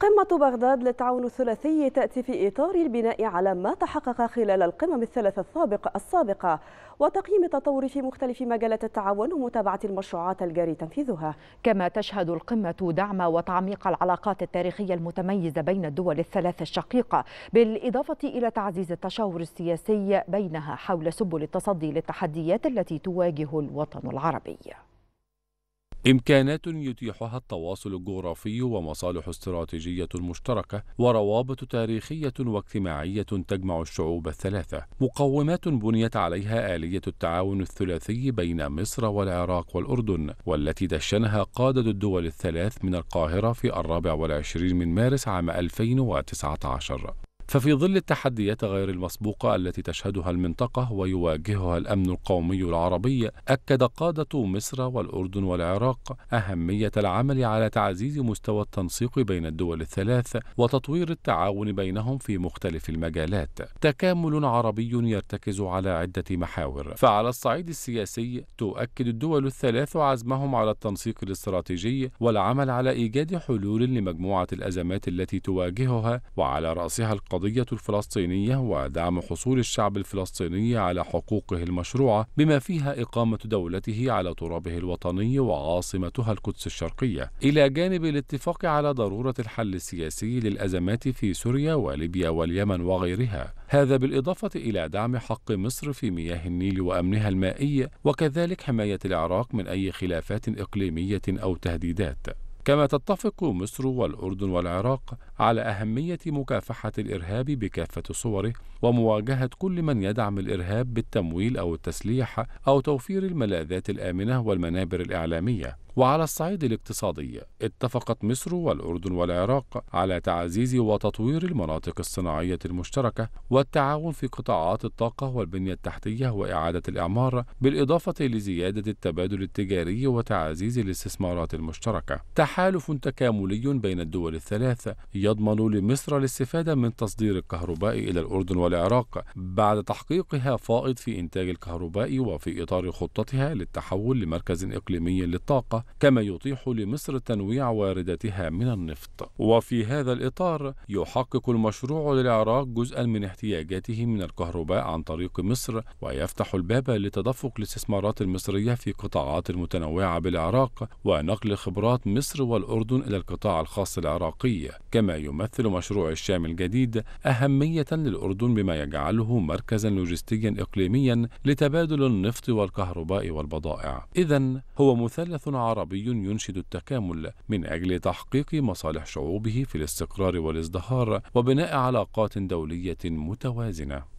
قمة بغداد للتعاون الثلاثي تأتي في إطار البناء على ما تحقق خلال القمم الثلاث السابقة السابقة وتقييم التطور في مختلف مجالات التعاون ومتابعة المشروعات الجاري تنفيذها كما تشهد القمة دعم وتعميق العلاقات التاريخية المتميزة بين الدول الثلاث الشقيقة بالإضافة إلى تعزيز التشاور السياسي بينها حول سبل التصدي للتحديات التي تواجه الوطن العربي إمكانات يتيحها التواصل الجغرافي ومصالح استراتيجية مشتركة وروابط تاريخية واجتماعية تجمع الشعوب الثلاثة. مقومات بنيت عليها آلية التعاون الثلاثي بين مصر والعراق والأردن والتي دشنها قادة الدول الثلاث من القاهرة في الرابع والعشرين من مارس عام 2019. ففي ظل التحديات غير المسبوقة التي تشهدها المنطقة ويواجهها الأمن القومي العربي أكد قادة مصر والأردن والعراق أهمية العمل على تعزيز مستوى التنسيق بين الدول الثلاث وتطوير التعاون بينهم في مختلف المجالات تكامل عربي يرتكز على عدة محاور فعلى الصعيد السياسي تؤكد الدول الثلاث عزمهم على التنسيق الاستراتيجي والعمل على إيجاد حلول لمجموعة الأزمات التي تواجهها وعلى رأسها القومية القضية الفلسطينية ودعم حصول الشعب الفلسطيني على حقوقه المشروعة بما فيها إقامة دولته على ترابه الوطني وعاصمتها القدس الشرقية إلى جانب الاتفاق على ضرورة الحل السياسي للأزمات في سوريا وليبيا واليمن وغيرها هذا بالإضافة إلى دعم حق مصر في مياه النيل وأمنها المائي وكذلك حماية العراق من أي خلافات إقليمية أو تهديدات كما تتفق مصر والأردن والعراق على أهمية مكافحة الإرهاب بكافة صوره ومواجهة كل من يدعم الإرهاب بالتمويل أو التسليح أو توفير الملاذات الآمنة والمنابر الإعلامية وعلى الصعيد الاقتصادي اتفقت مصر والأردن والعراق على تعزيز وتطوير المناطق الصناعية المشتركة والتعاون في قطاعات الطاقة والبنية التحتية وإعادة الإعمار بالإضافة لزيادة التبادل التجاري وتعزيز الاستثمارات المشتركة تحالف تكاملي بين الدول الثلاث يضمن لمصر الاستفادة من تصدير الكهرباء إلى الأردن والعراق بعد تحقيقها فائض في إنتاج الكهرباء وفي إطار خطتها للتحول لمركز إقليمي للطاقة كما يتيح لمصر تنويع وارداتها من النفط وفي هذا الإطار يحقق المشروع للعراق جزءا من احتياجاته من الكهرباء عن طريق مصر ويفتح الباب لتدفق الاستثمارات المصرية في قطاعات متنوعة بالعراق ونقل خبرات مصر والأردن إلى القطاع الخاص العراقي كما يمثل مشروع الشام الجديد أهمية للأردن بما يجعله مركزا لوجستيا إقليميا لتبادل النفط والكهرباء والبضائع إذا هو مثلث عربي ينشد التكامل من أجل تحقيق مصالح شعوبه في الاستقرار والازدهار وبناء علاقات دولية متوازنة